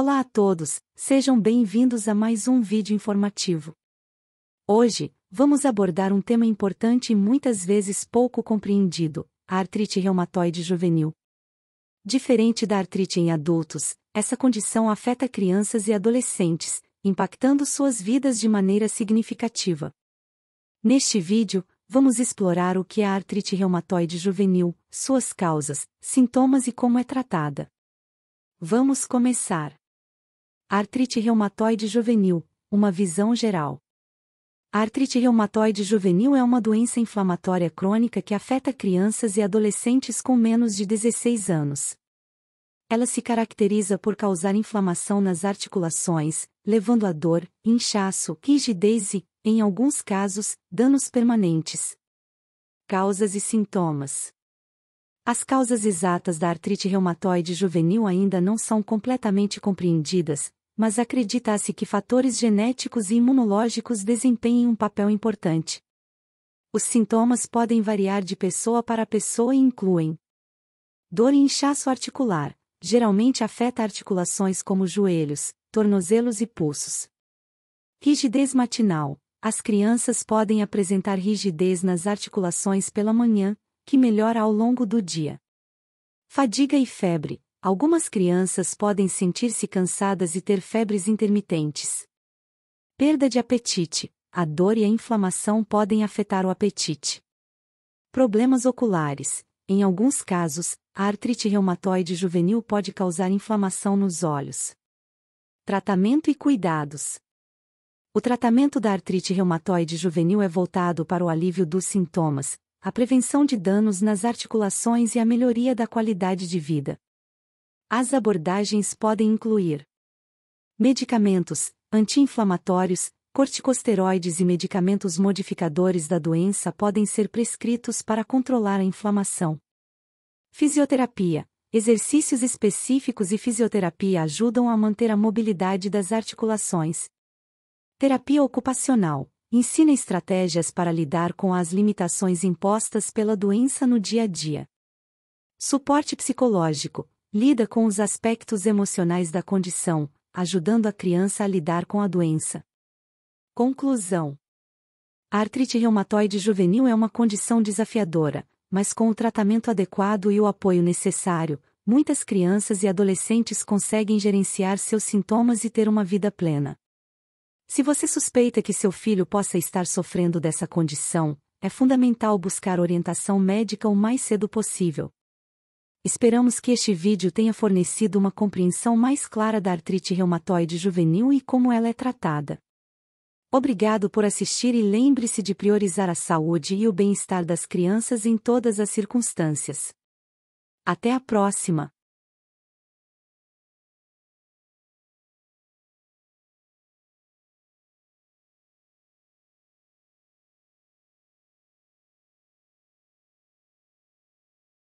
Olá a todos, sejam bem-vindos a mais um vídeo informativo. Hoje, vamos abordar um tema importante e muitas vezes pouco compreendido, a artrite reumatoide juvenil. Diferente da artrite em adultos, essa condição afeta crianças e adolescentes, impactando suas vidas de maneira significativa. Neste vídeo, vamos explorar o que é a artrite reumatoide juvenil, suas causas, sintomas e como é tratada. Vamos começar. Artrite reumatoide juvenil, uma visão geral. A artrite reumatoide juvenil é uma doença inflamatória crônica que afeta crianças e adolescentes com menos de 16 anos. Ela se caracteriza por causar inflamação nas articulações, levando a dor, inchaço, rigidez e, em alguns casos, danos permanentes. Causas e sintomas. As causas exatas da artrite reumatoide juvenil ainda não são completamente compreendidas, mas acredita-se que fatores genéticos e imunológicos desempenhem um papel importante. Os sintomas podem variar de pessoa para pessoa e incluem dor e inchaço articular, geralmente afeta articulações como joelhos, tornozelos e pulsos. Rigidez matinal. As crianças podem apresentar rigidez nas articulações pela manhã, que melhora ao longo do dia. Fadiga e febre. Algumas crianças podem sentir-se cansadas e ter febres intermitentes. Perda de apetite. A dor e a inflamação podem afetar o apetite. Problemas oculares. Em alguns casos, a artrite reumatoide juvenil pode causar inflamação nos olhos. Tratamento e cuidados. O tratamento da artrite reumatoide juvenil é voltado para o alívio dos sintomas, a prevenção de danos nas articulações e a melhoria da qualidade de vida. As abordagens podem incluir medicamentos, anti-inflamatórios, corticosteroides e medicamentos modificadores da doença podem ser prescritos para controlar a inflamação. Fisioterapia. Exercícios específicos e fisioterapia ajudam a manter a mobilidade das articulações. Terapia ocupacional. Ensina estratégias para lidar com as limitações impostas pela doença no dia a dia. Suporte psicológico Lida com os aspectos emocionais da condição, ajudando a criança a lidar com a doença. Conclusão: A artrite reumatoide juvenil é uma condição desafiadora, mas com o tratamento adequado e o apoio necessário, muitas crianças e adolescentes conseguem gerenciar seus sintomas e ter uma vida plena. Se você suspeita que seu filho possa estar sofrendo dessa condição, é fundamental buscar orientação médica o mais cedo possível. Esperamos que este vídeo tenha fornecido uma compreensão mais clara da artrite reumatoide juvenil e como ela é tratada. Obrigado por assistir e lembre-se de priorizar a saúde e o bem-estar das crianças em todas as circunstâncias. Até a próxima!